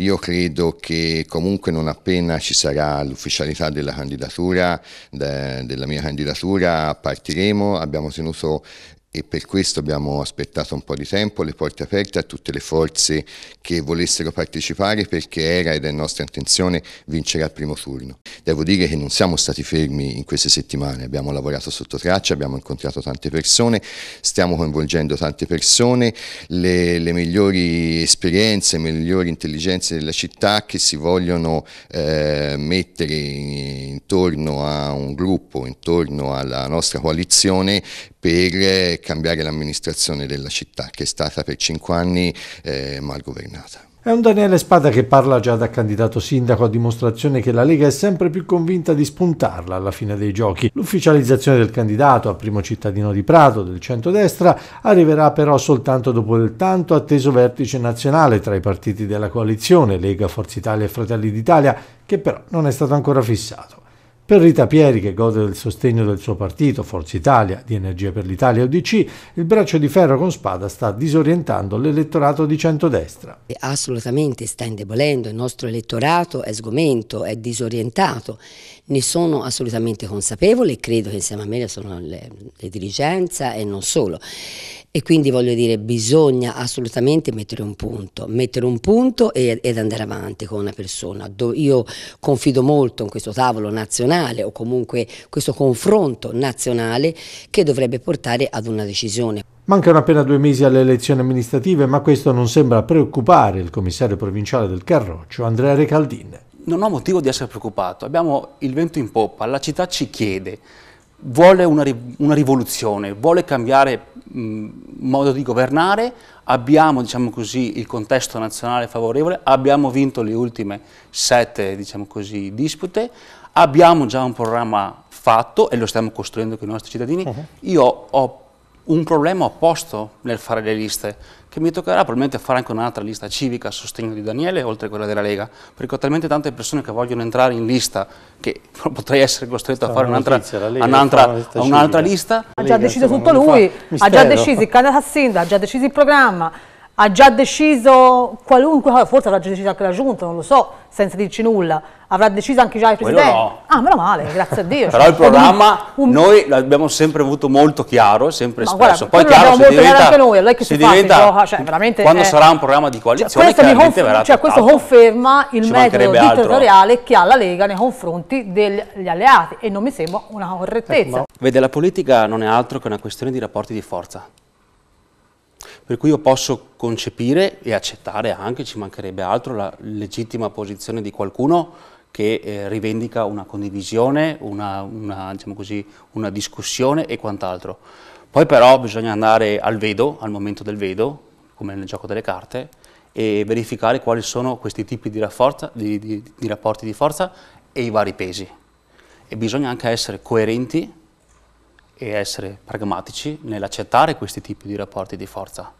Io credo che comunque non appena ci sarà l'ufficialità della candidatura, de, della mia candidatura, partiremo, abbiamo tenuto e per questo abbiamo aspettato un po' di tempo, le porte aperte a tutte le forze che volessero partecipare perché era ed è nostra intenzione vincere al primo turno. Devo dire che non siamo stati fermi in queste settimane, abbiamo lavorato sotto traccia, abbiamo incontrato tante persone, stiamo coinvolgendo tante persone, le, le migliori esperienze, le migliori intelligenze della città che si vogliono eh, mettere intorno a un gruppo, intorno alla nostra coalizione per eh, cambiare l'amministrazione della città che è stata per cinque anni eh, mal governata. È un Daniele Spada che parla già da candidato sindaco a dimostrazione che la Lega è sempre più convinta di spuntarla alla fine dei giochi. L'ufficializzazione del candidato a primo cittadino di Prato del centrodestra arriverà però soltanto dopo il tanto atteso vertice nazionale tra i partiti della coalizione Lega, Forza Italia e Fratelli d'Italia che però non è stato ancora fissato. Per Rita Pieri, che gode del sostegno del suo partito, Forza Italia, di Energia per l'Italia e UDC, il braccio di ferro con spada sta disorientando l'elettorato di centrodestra. Assolutamente sta indebolendo, il nostro elettorato è sgomento, è disorientato, ne sono assolutamente consapevole e credo che insieme a me sono le, le dirigenza e non solo. E quindi voglio dire, bisogna assolutamente mettere un punto, mettere un punto e, ed andare avanti con una persona. Io confido molto in questo tavolo nazionale nazionale o comunque questo confronto nazionale che dovrebbe portare ad una decisione. Mancano appena due mesi alle elezioni amministrative, ma questo non sembra preoccupare il commissario provinciale del Carroccio, Andrea Recaldin. Non ho motivo di essere preoccupato, abbiamo il vento in poppa, la città ci chiede, vuole una, una rivoluzione, vuole cambiare Mm, modo di governare, abbiamo diciamo così, il contesto nazionale favorevole, abbiamo vinto le ultime sette diciamo così, dispute, abbiamo già un programma fatto e lo stiamo costruendo con i nostri cittadini. Uh mhm. -huh. Io ho un problema opposto nel fare le liste, che mi toccherà probabilmente fare anche un'altra lista civica a sostegno di Daniele, oltre a quella della Lega, perché ho talmente tante persone che vogliono entrare in lista che potrei essere costretto a fare un'altra, un'altra, lista. Ha già deciso tutto lui, ha già deciso il candidato a sindaco, ha già deciso il programma, ha già deciso qualunque, forse l'ha già deciso anche la giunta, non lo so, senza dirci nulla avrà deciso anche già il Presidente. no. Ah, meno male, grazie a Dio. Però il programma un... noi l'abbiamo sempre avuto molto chiaro, sempre espresso. Poi chiaro se diventa, anche noi, lei che si, si diventa, gioca, cioè, veramente, quando è... Eh, sarà un programma di coalizione cioè, questo, conferma, cioè, questo conferma il Ci metodo dittatoriale che ha la Lega nei confronti degli alleati e non mi sembra una correttezza. Ecco, vede, la politica non è altro che una questione di rapporti di forza. Per cui io posso concepire e accettare anche, ci mancherebbe altro, la legittima posizione di qualcuno che eh, rivendica una condivisione, una, una, diciamo così, una discussione e quant'altro. Poi però bisogna andare al vedo, al momento del vedo, come nel gioco delle carte, e verificare quali sono questi tipi di, rafforza, di, di, di rapporti di forza e i vari pesi. E bisogna anche essere coerenti e essere pragmatici nell'accettare questi tipi di rapporti di forza.